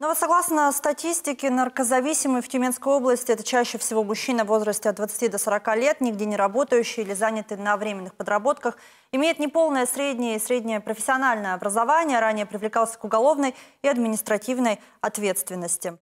Но ну, вот согласно статистике, наркозависимые в Тюменской области – это чаще всего мужчины в возрасте от 20 до 40 лет, нигде не работающие или заняты на временных подработках, имеет неполное среднее и среднее профессиональное образование, ранее привлекался к уголовной и административной ответственности.